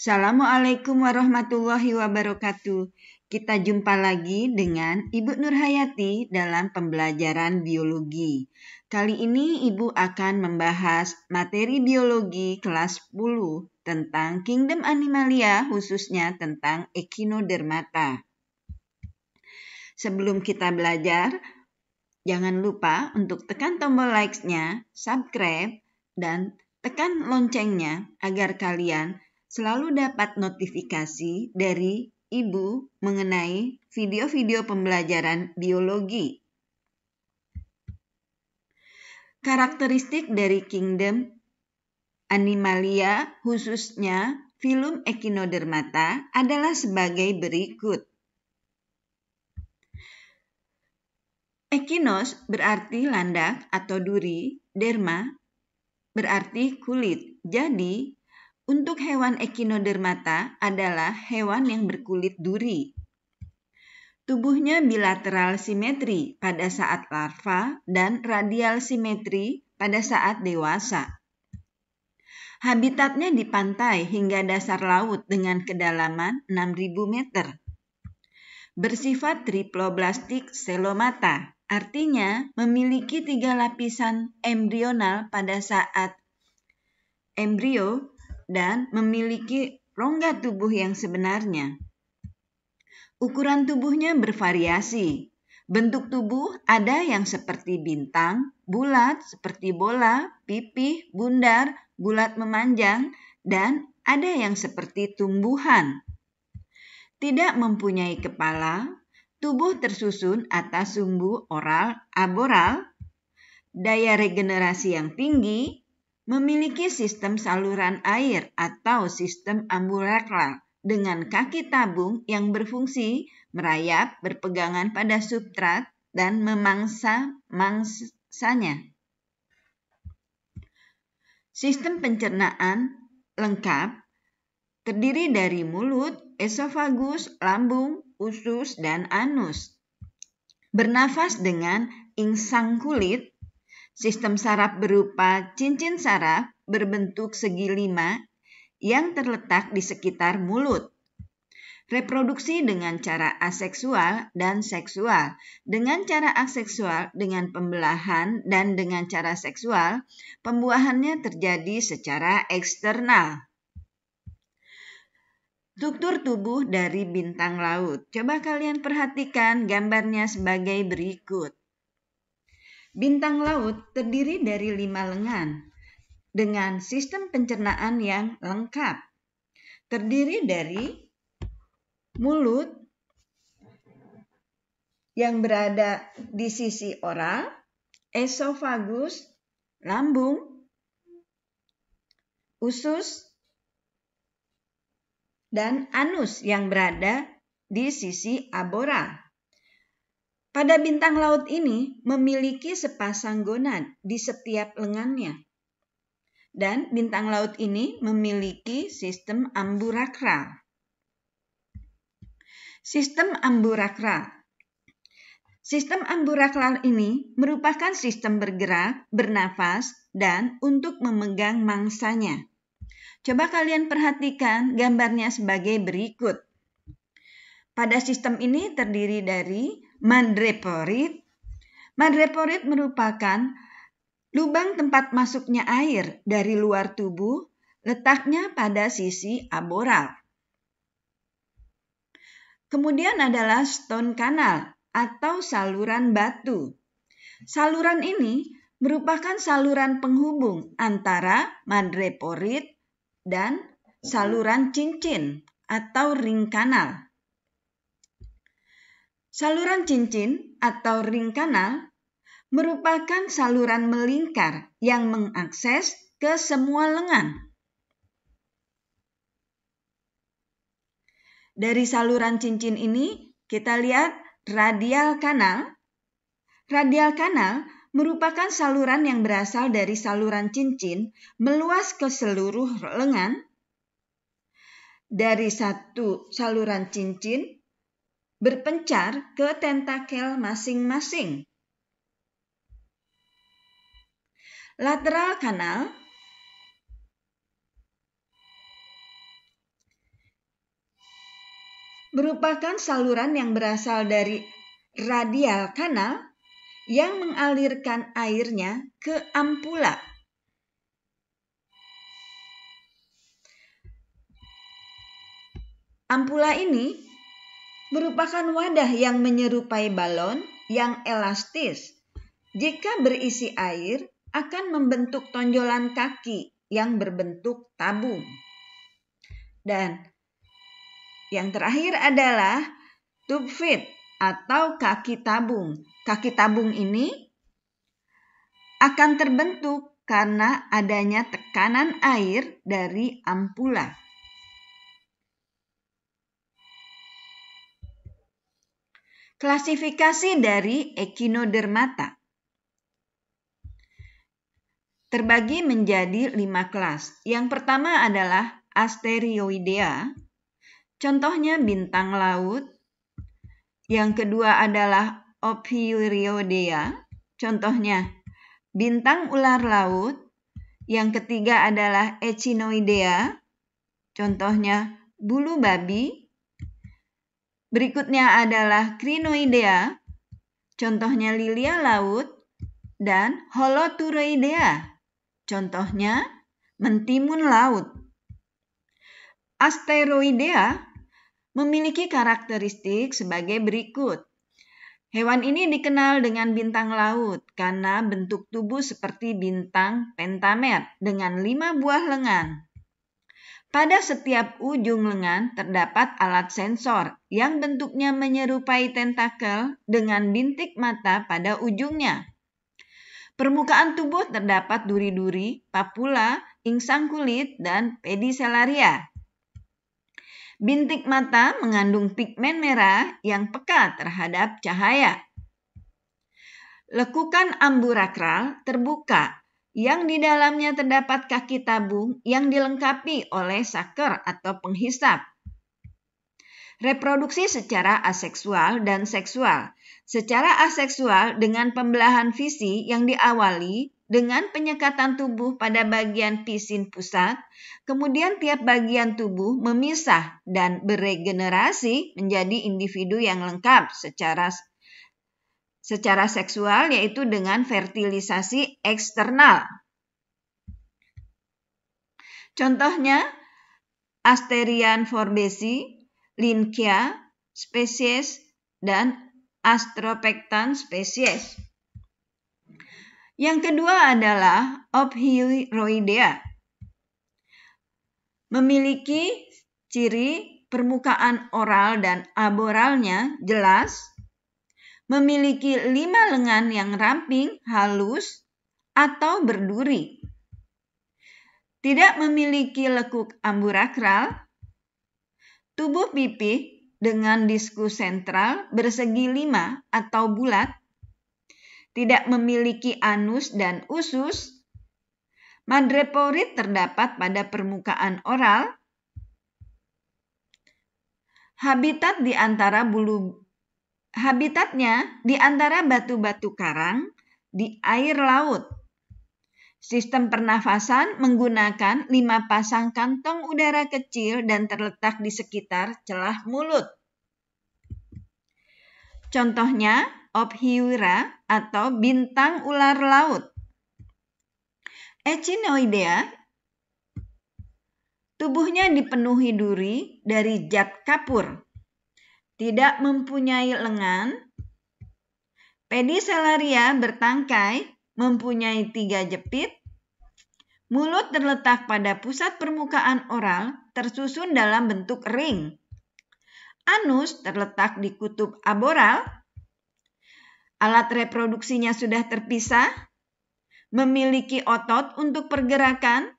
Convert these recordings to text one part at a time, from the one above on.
Assalamualaikum warahmatullahi wabarakatuh. Kita jumpa lagi dengan Ibu Nurhayati dalam pembelajaran biologi. Kali ini Ibu akan membahas materi biologi kelas 10 tentang kingdom animalia khususnya tentang echinodermata. Sebelum kita belajar, Jangan lupa untuk tekan tombol likes-nya, subscribe, dan tekan loncengnya agar kalian selalu dapat notifikasi dari ibu mengenai video-video pembelajaran biologi. Karakteristik dari kingdom animalia khususnya film echinodermata adalah sebagai berikut. Ekinos berarti landak atau duri, derma berarti kulit. Jadi, untuk hewan ekinodermata adalah hewan yang berkulit duri. Tubuhnya bilateral simetri pada saat larva dan radial simetri pada saat dewasa. Habitatnya di pantai hingga dasar laut dengan kedalaman 6.000 meter. Bersifat triploblastik selomata Artinya, memiliki tiga lapisan embrional pada saat embrio dan memiliki rongga tubuh yang sebenarnya. Ukuran tubuhnya bervariasi. Bentuk tubuh ada yang seperti bintang, bulat seperti bola, pipih, bundar, bulat memanjang, dan ada yang seperti tumbuhan. Tidak mempunyai kepala, Tubuh tersusun atas sumbu oral aboral, daya regenerasi yang tinggi, memiliki sistem saluran air atau sistem ambulakral dengan kaki tabung yang berfungsi merayap berpegangan pada substrat dan memangsa mangsanya. Sistem pencernaan lengkap terdiri dari mulut, esofagus, lambung, usus, dan anus. Bernafas dengan insang kulit, sistem saraf berupa cincin saraf berbentuk segi lima yang terletak di sekitar mulut. Reproduksi dengan cara aseksual dan seksual. Dengan cara aseksual dengan pembelahan dan dengan cara seksual, pembuahannya terjadi secara eksternal struktur tubuh dari bintang laut. Coba kalian perhatikan gambarnya sebagai berikut. Bintang laut terdiri dari lima lengan dengan sistem pencernaan yang lengkap. Terdiri dari mulut yang berada di sisi oral, esofagus, lambung, usus, dan anus yang berada di sisi abora. Pada bintang laut ini memiliki sepasang gonad di setiap lengannya. Dan bintang laut ini memiliki sistem amburakra. Sistem amburakra Sistem amburakral ini merupakan sistem bergerak, bernafas, dan untuk memegang mangsanya. Coba kalian perhatikan gambarnya sebagai berikut. Pada sistem ini terdiri dari madreporit. Madreporit merupakan lubang tempat masuknya air dari luar tubuh letaknya pada sisi aboral. Kemudian adalah stone canal atau saluran batu. Saluran ini merupakan saluran penghubung antara madreporit dan mhm. saluran cincin atau ring kanal. Saluran cincin atau ring kanal merupakan saluran melingkar yang mengakses ke semua lengan. Dari saluran cincin ini, kita lihat radial kanal. Radial kanal merupakan saluran yang berasal dari saluran cincin meluas ke seluruh lengan. Dari satu saluran cincin berpencar ke tentakel masing-masing. Lateral kanal merupakan saluran yang berasal dari radial kanal yang mengalirkan airnya ke ampula. Ampula ini merupakan wadah yang menyerupai balon yang elastis. Jika berisi air, akan membentuk tonjolan kaki yang berbentuk tabung. Dan yang terakhir adalah tube feed atau kaki tabung. Kaki tabung ini akan terbentuk karena adanya tekanan air dari ampula. Klasifikasi dari echinodermata terbagi menjadi lima kelas. Yang pertama adalah Asteroidea, contohnya bintang laut, yang kedua adalah Ophiuriodea. contohnya bintang ular laut. Yang ketiga adalah Echinoidea, contohnya bulu babi. Berikutnya adalah Crinoidea, contohnya lilia laut. Dan Holoturoidea, contohnya mentimun laut. Asteroidea memiliki karakteristik sebagai berikut. Hewan ini dikenal dengan bintang laut karena bentuk tubuh seperti bintang pentamer dengan lima buah lengan. Pada setiap ujung lengan terdapat alat sensor yang bentuknya menyerupai tentakel dengan bintik mata pada ujungnya. Permukaan tubuh terdapat duri-duri, papula, insang kulit, dan pedicellaria. Bintik mata mengandung pigmen merah yang peka terhadap cahaya. Lekukan amburakral terbuka yang di dalamnya terdapat kaki tabung yang dilengkapi oleh saker atau penghisap. Reproduksi secara aseksual dan seksual. Secara aseksual dengan pembelahan visi yang diawali dengan penyekatan tubuh pada bagian pisin pusat, kemudian tiap bagian tubuh memisah dan beregenerasi menjadi individu yang lengkap secara secara seksual yaitu dengan fertilisasi eksternal. Contohnya Asterian forbesi, Linkia spesies dan Astropectan spesies. Yang kedua adalah Ophiroidea. Memiliki ciri permukaan oral dan aboralnya jelas, memiliki lima lengan yang ramping, halus, atau berduri. Tidak memiliki lekuk amburakral, tubuh pipih dengan diskus sentral bersegi lima atau bulat, tidak memiliki anus dan usus. Madreporit terdapat pada permukaan oral. Habitat di antara bulu habitatnya di antara batu-batu karang di air laut. Sistem pernafasan menggunakan lima pasang kantong udara kecil dan terletak di sekitar celah mulut. Contohnya, Ophiura atau bintang ular laut. Echinoidea tubuhnya dipenuhi duri dari zat kapur, tidak mempunyai lengan. Pedicellaria bertangkai, mempunyai tiga jepit. Mulut terletak pada pusat permukaan oral, tersusun dalam bentuk ring. Anus terletak di kutub aboral, alat reproduksinya sudah terpisah, memiliki otot untuk pergerakan,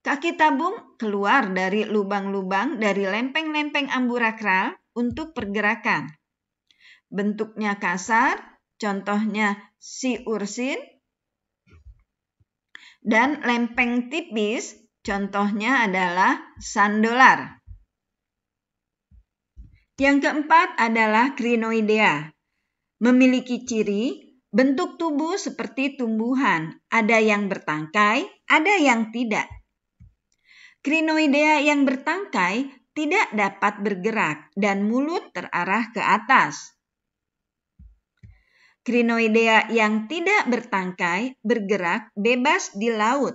kaki tabung keluar dari lubang-lubang dari lempeng-lempeng amburakral untuk pergerakan. Bentuknya kasar, contohnya si ursin, dan lempeng tipis, contohnya adalah sandolar. Yang keempat adalah crinoidea memiliki ciri bentuk tubuh seperti tumbuhan, ada yang bertangkai, ada yang tidak. Crinoidea yang bertangkai tidak dapat bergerak dan mulut terarah ke atas. Crinoidea yang tidak bertangkai bergerak bebas di laut.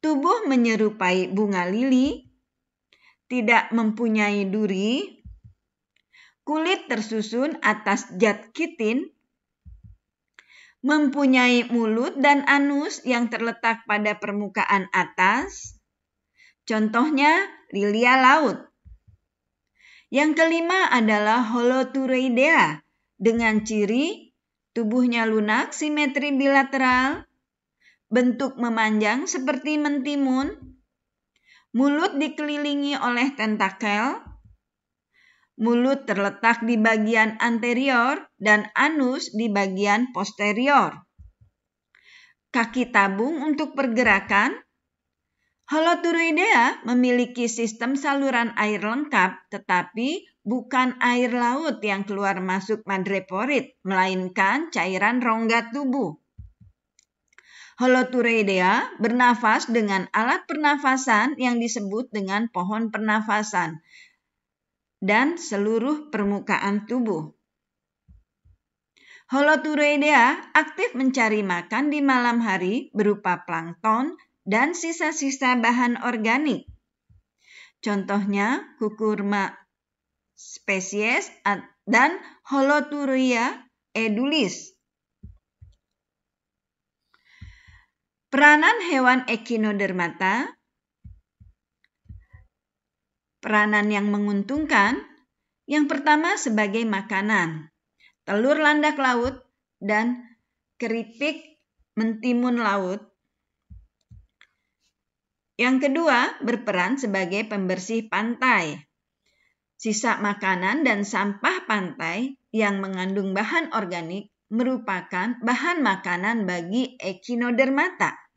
Tubuh menyerupai bunga lili, tidak mempunyai duri, Kulit tersusun atas zat kitin mempunyai mulut dan anus yang terletak pada permukaan atas. Contohnya lilia laut. Yang kelima adalah holoturidea dengan ciri tubuhnya lunak simetri bilateral, bentuk memanjang seperti mentimun, mulut dikelilingi oleh tentakel, Mulut terletak di bagian anterior dan anus di bagian posterior. Kaki tabung untuk pergerakan. Holoturoidea memiliki sistem saluran air lengkap tetapi bukan air laut yang keluar masuk madreporit, melainkan cairan rongga tubuh. Holoturoidea bernafas dengan alat pernafasan yang disebut dengan pohon pernafasan dan seluruh permukaan tubuh. Holoturoidea aktif mencari makan di malam hari berupa plankton dan sisa-sisa bahan organik. Contohnya kukurma spesies dan Holoturia edulis. Peranan hewan echinodermata peranan yang menguntungkan, yang pertama sebagai makanan, telur landak laut, dan keripik mentimun laut. Yang kedua, berperan sebagai pembersih pantai. Sisa makanan dan sampah pantai yang mengandung bahan organik merupakan bahan makanan bagi echinodermata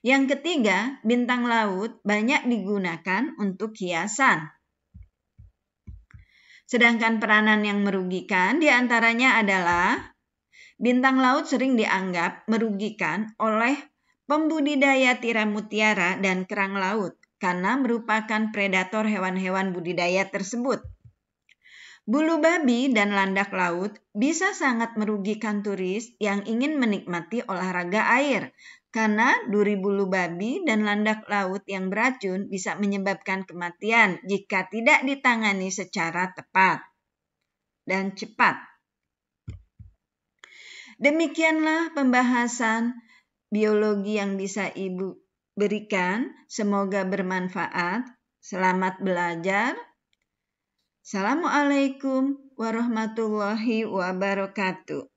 yang ketiga, bintang laut banyak digunakan untuk hiasan. Sedangkan peranan yang merugikan diantaranya adalah bintang laut sering dianggap merugikan oleh pembudidaya tiram mutiara dan kerang laut karena merupakan predator hewan-hewan budidaya tersebut. Bulu babi dan landak laut bisa sangat merugikan turis yang ingin menikmati olahraga air karena duri bulu babi dan landak laut yang beracun bisa menyebabkan kematian jika tidak ditangani secara tepat dan cepat. Demikianlah pembahasan biologi yang bisa Ibu berikan. Semoga bermanfaat. Selamat belajar. Assalamualaikum warahmatullahi wabarakatuh.